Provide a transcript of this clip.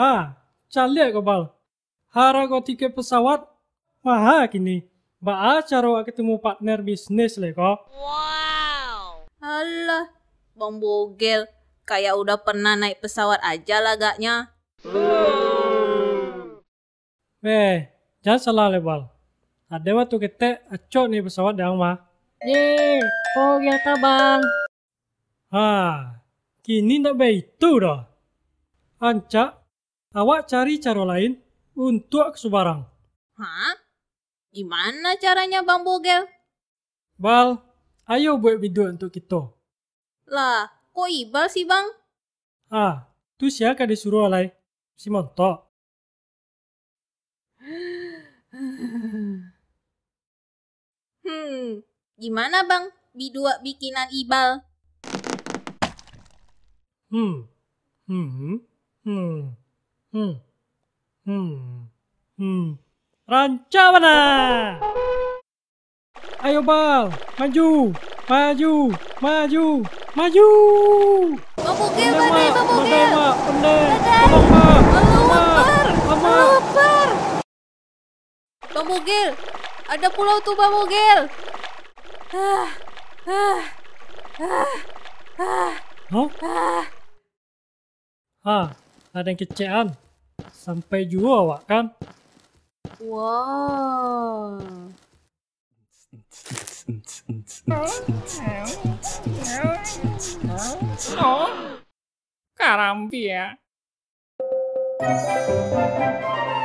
Ha, cale kepal. Hara kau tiket pesawat, maha kini. Ba waktu ketemu partner bisnis le kok. Wow. Allah, bang bogel. Kayak udah pernah naik pesawat aja lagaknya. gaknya. Eh, jangan salah le ada waktu kita acok nih pesawat dah mah. Ye, oh ya tabang. Ha, kini ndak itu dah. Anca, awak cari cara lain untuk ke Subarang. Hah? Gimana caranya Bang Bogel? Bal, ayo buat video untuk kita. Lah, kok ibal sih Bang? Ah, tu siapa disuruh oleh? Si Montok. Hmm, gimana bang bidua bikinan Ibal? Hmm, hmm, hmm, hmm, hmm, hmm. Rancamana! Ayo Bal, maju, maju, maju, maju! Pemukil, pandai, pemukil! Pandai, tolong Bal! Allahu Akbar! Allahu Akbar! Ada pulau Tuba Mogel. Ah, ah, ah, ah, huh? ah. Ah, ada yang kecean. Sampai juga, Wak, kan? Wow. Oh, ya.